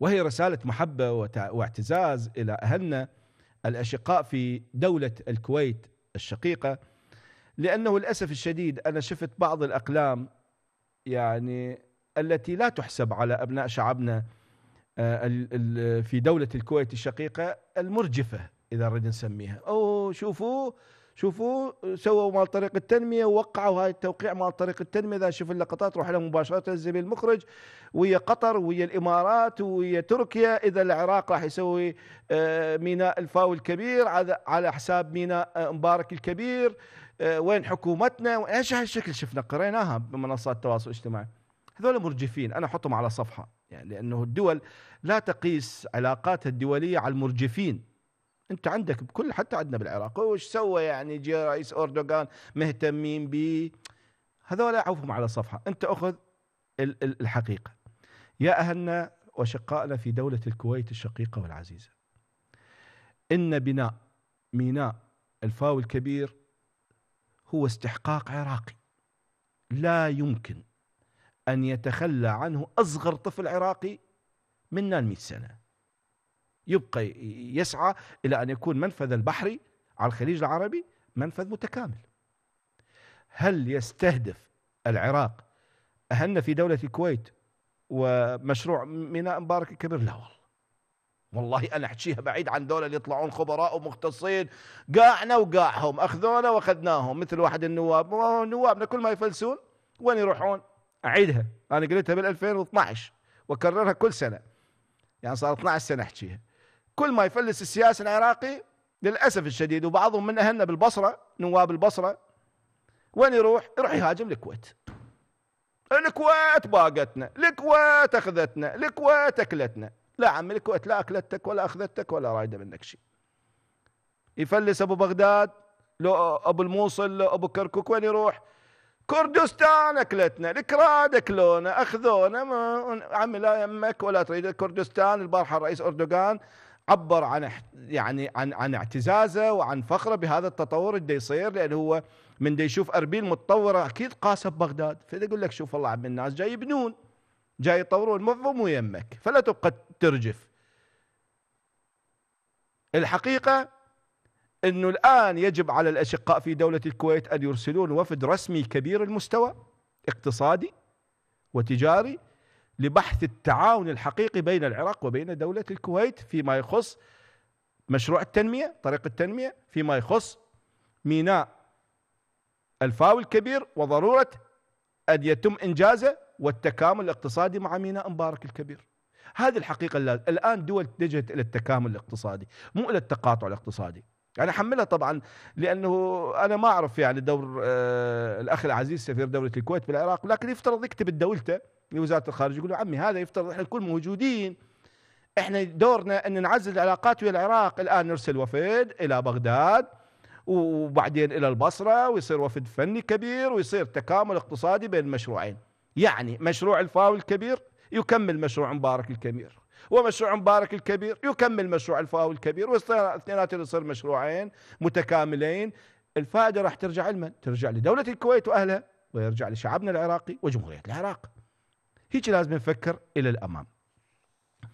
وهي رسالة محبة واعتزاز إلى أهلنا الأشقاء في دولة الكويت الشقيقة لأنه للأسف الشديد أنا شفت بعض الأقلام يعني التي لا تحسب على أبناء شعبنا آه، في دولة الكويت الشقيقة المرجفة إذا نريد نسميها أو شوفوا شوفوا سووا مال طريق التنميه ووقعوا هاي التوقيع مال طريق التنميه اذا شوف اللقطات روح لها مباشره الزميل المخرج ويا قطر ويا الامارات ويا تركيا اذا العراق راح يسوي آه، ميناء الفاو الكبير على حساب ميناء آه، مبارك الكبير آه، وين حكومتنا ايش هالشكل شفنا قريناها بمنصات التواصل الاجتماعي هذول مرجفين انا احطهم على صفحه يعني لانه الدول لا تقيس علاقاتها الدوليه على المرجفين انت عندك بكل حتى عندنا بالعراق وش سوى يعني جي رئيس اردوغان مهتمين به هذول عوفهم على صفحه انت اخذ الحقيقه يا اهلنا وشقائنا في دوله الكويت الشقيقه والعزيزه ان بناء ميناء الفاو الكبير هو استحقاق عراقي لا يمكن ان يتخلى عنه اصغر طفل عراقي منا 100 سنه يبقى يسعى إلى أن يكون منفذ البحري على الخليج العربي منفذ متكامل هل يستهدف العراق أهلنا في دولة الكويت ومشروع ميناء مبارك الكبير لا والله والله انا احكيها بعيد عن دول اللي يطلعون خبراء ومختصين قاعنا وقاعهم اخذونا واخذناهم مثل واحد النواب نوابنا كل ما يفلسون وين يروحون اعيدها انا قلتها بال 2012 واكررها كل سنه يعني صار 12 سنه احكيها كل ما يفلس السياسي العراقي للأسف الشديد وبعضهم من أهلنا بالبصرة نواب البصرة وين يروح يروح يهاجم الكويت الكويت باقتنا الكويت أخذتنا الكويت أكلتنا لا عم الكويت لا أكلتك ولا أخذتك ولا رايدة منك شيء يفلس أبو بغداد لو أبو الموصل لو أبو كركوك وين يروح كردستان اكلتنا الكراد اكلونا اخذونا ما عمي لا يمك ولا تريد كردستان البارحه الرئيس اردوغان عبر عن يعني عن عن اعتزازه وعن فخره بهذا التطور اللي يصير لان هو من دي يشوف اربيل متطوره اكيد قاسه بغداد فاذا يقول لك شوف والله عم الناس جاي يبنون جاي يطورون مو ويمك فلا تبقى ترجف الحقيقه انه الان يجب على الاشقاء في دوله الكويت ان يرسلون وفد رسمي كبير المستوى اقتصادي وتجاري لبحث التعاون الحقيقي بين العراق وبين دولة الكويت فيما يخص مشروع التنمية طريق التنمية فيما يخص ميناء الفاو الكبير وضرورة أن يتم إنجازه والتكامل الاقتصادي مع ميناء مبارك الكبير هذه الحقيقة الآن دول اتجهت إلى التكامل الاقتصادي مو إلى التقاطع الاقتصادي يعني حملها طبعا لانه انا ما اعرف يعني دور آه، الاخ العزيز سفير دوله الكويت في العراق لكن يفترض يكتب الدولته لوزاره الخارجيه يقول له عمي هذا يفترض احنا الكل موجودين احنا دورنا ان نعزز العلاقات ويا العراق الان نرسل وفد الى بغداد وبعدين الى البصره ويصير وفد فني كبير ويصير تكامل اقتصادي بين المشروعين يعني مشروع الفاو الكبير يكمل مشروع مبارك الكبير ومشروع مبارك الكبير يكمل مشروع الفاو الكبير واثنيناتهم يصير مشروعين متكاملين الفائده راح ترجع لمن؟ ترجع لدوله الكويت واهلها ويرجع لشعبنا العراقي وجمهوريه العراق. هيك لازم نفكر الى الامام.